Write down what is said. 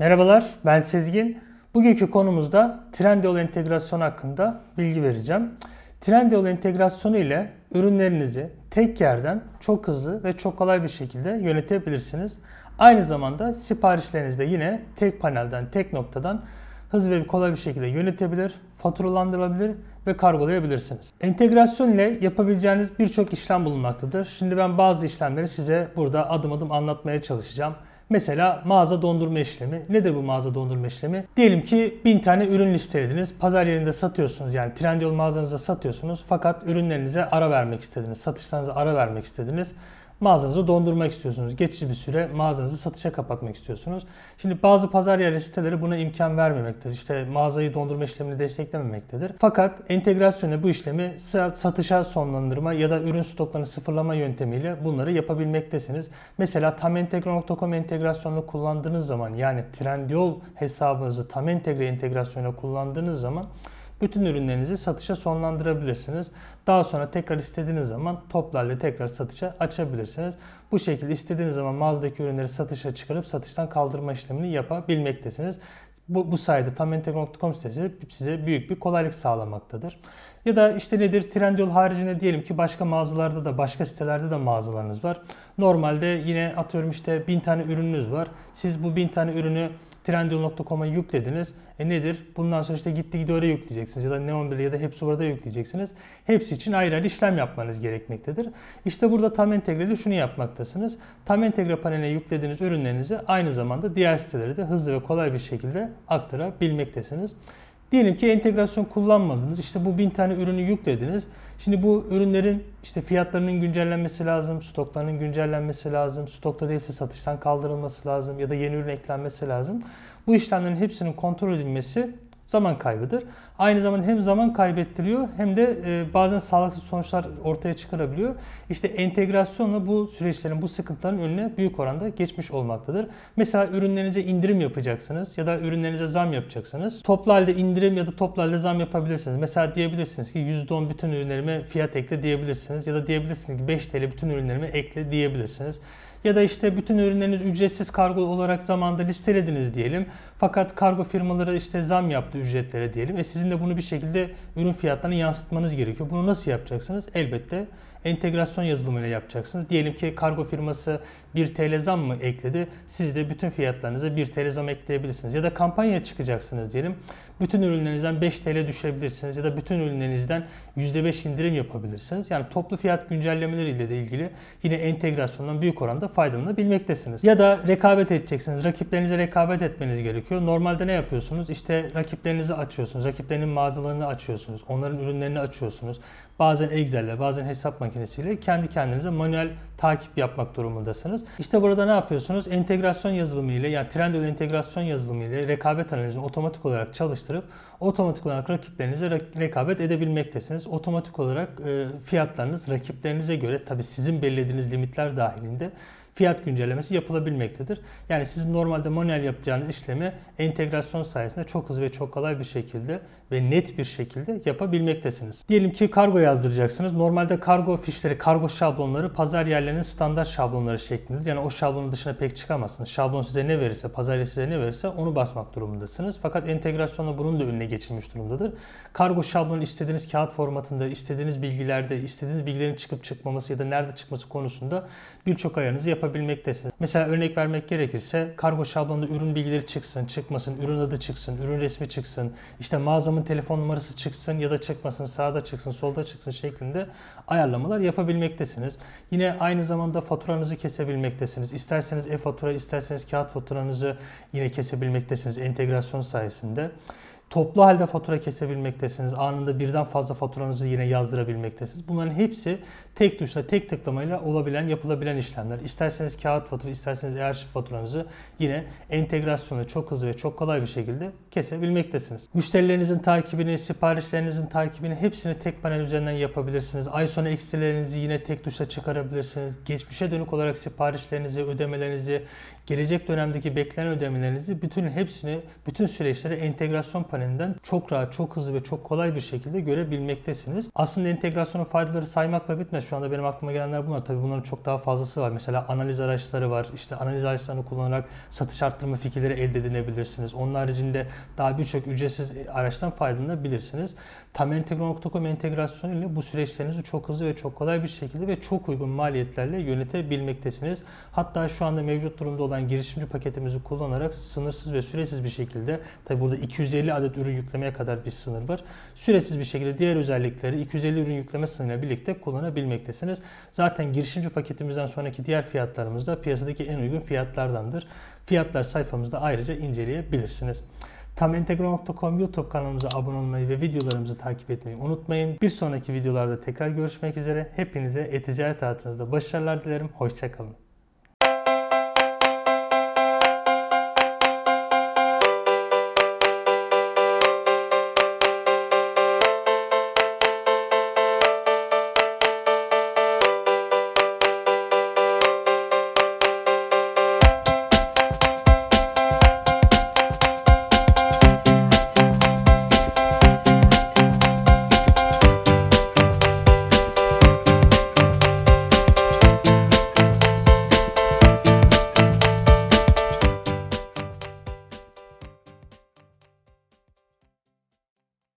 Merhabalar, ben Sezgin. Bugünkü konumuzda Trendyol entegrasyonu hakkında bilgi vereceğim. Trendyol entegrasyonu ile ürünlerinizi tek yerden çok hızlı ve çok kolay bir şekilde yönetebilirsiniz. Aynı zamanda siparişlerinizi de yine tek panelden, tek noktadan hızlı ve kolay bir şekilde yönetebilir, faturalandırabilir ve kargolayabilirsiniz. Entegrasyon ile yapabileceğiniz birçok işlem bulunmaktadır. Şimdi ben bazı işlemleri size burada adım adım anlatmaya çalışacağım. Mesela mağaza dondurma işlemi. Nedir bu mağaza dondurma işlemi? Diyelim ki 1000 tane ürün listelediniz. Pazar yerinde satıyorsunuz yani Trendyol mağazanıza satıyorsunuz. Fakat ürünlerinize ara vermek istediniz. Satışlarınıza ara vermek istediniz mağazanızı dondurmak istiyorsunuz. Geçici bir süre mağazanızı satışa kapatmak istiyorsunuz. Şimdi bazı pazar yerleri siteleri buna imkan vermemektedir. İşte mağazayı dondurma işlemini desteklememektedir. Fakat entegrasyonla bu işlemi satışa sonlandırma ya da ürün stoklarını sıfırlama yöntemiyle bunları yapabilmektesiniz. Mesela tamentegre.com entegrasyonunu kullandığınız zaman yani Trendyol hesabınızı tamentegre entegrasyonuna kullandığınız zaman bütün ürünlerinizi satışa sonlandırabilirsiniz. Daha sonra tekrar istediğiniz zaman toplarla tekrar satışa açabilirsiniz. Bu şekilde istediğiniz zaman mağazadaki ürünleri satışa çıkarıp satıştan kaldırma işlemini yapabilmektesiniz. Bu, bu sayede tamentek.com sitesi size büyük bir kolaylık sağlamaktadır. Ya da işte nedir Trendyol haricinde diyelim ki başka mağazalarda da başka sitelerde de mağazalarınız var. Normalde yine atıyorum işte bin tane ürününüz var. Siz bu bin tane ürünü trendyol.com'a yüklediniz. E nedir? Bundan sonra işte gitti gidi oraya yükleyeceksiniz ya da Neon 1 ya da hepsi orada yükleyeceksiniz. Hepsi için ayrı ayrı işlem yapmanız gerekmektedir. İşte burada tam entegreli şunu yapmaktasınız. Tam entegre paneline yüklediğiniz ürünlerinizi aynı zamanda diğer sitelere de hızlı ve kolay bir şekilde aktarabilmektesiniz. Diyelim ki entegrasyon kullanmadınız. İşte bu bin tane ürünü yüklediniz. Şimdi bu ürünlerin işte fiyatlarının güncellenmesi lazım, stoklarının güncellenmesi lazım, stokta değilse satıştan kaldırılması lazım ya da yeni ürün eklenmesi lazım. Bu işlemlerin hepsinin kontrol edilmesi zaman kaybıdır. Aynı zamanda hem zaman kaybettiriyor hem de e, bazen sağlıksız sonuçlar ortaya çıkarabiliyor. İşte entegrasyonla bu süreçlerin, bu sıkıntıların önüne büyük oranda geçmiş olmaktadır. Mesela ürünlerinize indirim yapacaksınız ya da ürünlerinize zam yapacaksınız. Toplu halde indirim ya da toplu halde zam yapabilirsiniz. Mesela diyebilirsiniz ki %10 bütün ürünlerime fiyat ekle diyebilirsiniz ya da diyebilirsiniz ki 5 TL bütün ürünlerime ekle diyebilirsiniz ya da işte bütün ürünleriniz ücretsiz kargo olarak zamanda listelediniz diyelim. Fakat kargo firmaları işte zam yaptı ücretlere diyelim. ve sizin de bunu bir şekilde ürün fiyatlarını yansıtmanız gerekiyor. Bunu nasıl yapacaksınız? Elbette entegrasyon yazılımıyla yapacaksınız. Diyelim ki kargo firması 1 TL zam mı ekledi? Siz de bütün fiyatlarınıza 1 TL zam ekleyebilirsiniz. Ya da kampanya çıkacaksınız diyelim. Bütün ürünlerinizden 5 TL düşebilirsiniz ya da bütün ürünlerinizden %5 indirim yapabilirsiniz. Yani toplu fiyat güncellemeleriyle de ilgili yine entegrasyondan büyük oranda faydalanabilmektesiniz. Ya da rekabet edeceksiniz. Rakiplerinize rekabet etmeniz gerekiyor. Normalde ne yapıyorsunuz? İşte rakiplerinizi açıyorsunuz. Rakiplerinin mağazalarını açıyorsunuz. Onların ürünlerini açıyorsunuz. Bazen Excel'le, bazen hesap makinesiyle kendi kendinize manuel takip yapmak durumundasınız. İşte burada ne yapıyorsunuz? Entegrasyon yazılımı ile yani Trendyol entegrasyon yazılımı ile rekabet analizini otomatik olarak çalıştırıp otomatik olarak rakiplerinize rekabet edebilmektesiniz. Otomatik olarak e, fiyatlarınız rakiplerinize göre tabi sizin belirlediğiniz limitler dahilinde fiyat güncellemesi yapılabilmektedir. Yani siz normalde manuel yapacağınız işlemi entegrasyon sayesinde çok hızlı ve çok kolay bir şekilde ve net bir şekilde yapabilmektesiniz. Diyelim ki kargo yazdıracaksınız. Normalde kargo fişleri, kargo şablonları pazar yerlerinin standart şablonları şeklindedir. Yani o şablonun dışına pek çıkamazsınız. Şablon size ne verirse, pazar yeri size ne verirse onu basmak durumundasınız. Fakat entegrasyonla bunun da önüne geçilmiş durumdadır. Kargo şablonu istediğiniz kağıt formatında, istediğiniz bilgilerde, istediğiniz bilgilerin çıkıp çıkmaması ya da nerede çıkması konusunda birçok ayarınızı yapabilirsiniz yapabilmektesin. Mesela örnek vermek gerekirse kargo şablonunda ürün bilgileri çıksın, çıkmasın, ürün adı çıksın, ürün resmi çıksın, işte mağazamın telefon numarası çıksın ya da çıkmasın, sağda çıksın, solda çıksın şeklinde ayarlamalar yapabilmektesiniz. Yine aynı zamanda faturanızı kesebilmektesiniz. İsterseniz e-fatura, isterseniz kağıt faturanızı yine kesebilmektesiniz entegrasyon sayesinde. Toplu halde fatura kesebilmektesiniz. Anında birden fazla faturanızı yine yazdırabilmektesiniz. Bunların hepsi tek tuşla, tek tıklamayla olabilen, yapılabilen işlemler. İsterseniz kağıt fatura, isterseniz e faturanızı yine entegrasyonla çok hızlı ve çok kolay bir şekilde kesebilmektesiniz. Müşterilerinizin takibini, siparişlerinizin takibini hepsini tek panel üzerinden yapabilirsiniz. Ay sonu eksilerinizi yine tek tuşla çıkarabilirsiniz. Geçmişe dönük olarak siparişlerinizi, ödemelerinizi, gelecek dönemdeki beklenen ödemelerinizi bütün hepsini, bütün süreçleri entegrasyon paneli panelinden çok rahat, çok hızlı ve çok kolay bir şekilde görebilmektesiniz. Aslında entegrasyonun faydaları saymakla bitmez. Şu anda benim aklıma gelenler bunlar. Tabii bunların çok daha fazlası var. Mesela analiz araçları var. İşte analiz araçlarını kullanarak satış arttırma fikirleri elde edinebilirsiniz. Onun haricinde daha birçok ücretsiz araçtan faydalanabilirsiniz. Tamentegro.com entegrasyonu ile bu süreçlerinizi çok hızlı ve çok kolay bir şekilde ve çok uygun maliyetlerle yönetebilmektesiniz. Hatta şu anda mevcut durumda olan girişimci paketimizi kullanarak sınırsız ve süresiz bir şekilde tabi burada 250 adet adet ürün yüklemeye kadar bir sınır var. Süresiz bir şekilde diğer özellikleri 250 ürün yükleme sınırıyla birlikte kullanabilmektesiniz. Zaten girişimci paketimizden sonraki diğer fiyatlarımız da piyasadaki en uygun fiyatlardandır. Fiyatlar sayfamızda ayrıca inceleyebilirsiniz. Tamentegro.com YouTube kanalımıza abone olmayı ve videolarımızı takip etmeyi unutmayın. Bir sonraki videolarda tekrar görüşmek üzere. Hepinize e-ticaret hayatınızda başarılar dilerim. Hoşçakalın.